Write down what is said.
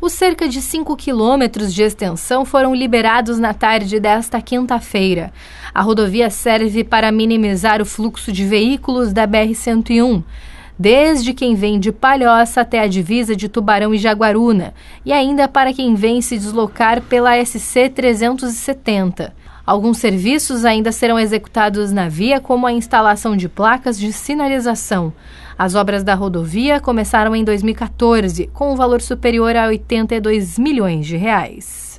Os cerca de 5 quilômetros de extensão foram liberados na tarde desta quinta-feira. A rodovia serve para minimizar o fluxo de veículos da BR-101, desde quem vem de Palhoça até a divisa de Tubarão e Jaguaruna, e ainda para quem vem se deslocar pela SC-370. Alguns serviços ainda serão executados na via, como a instalação de placas de sinalização. As obras da rodovia começaram em 2014, com um valor superior a 82 milhões de reais.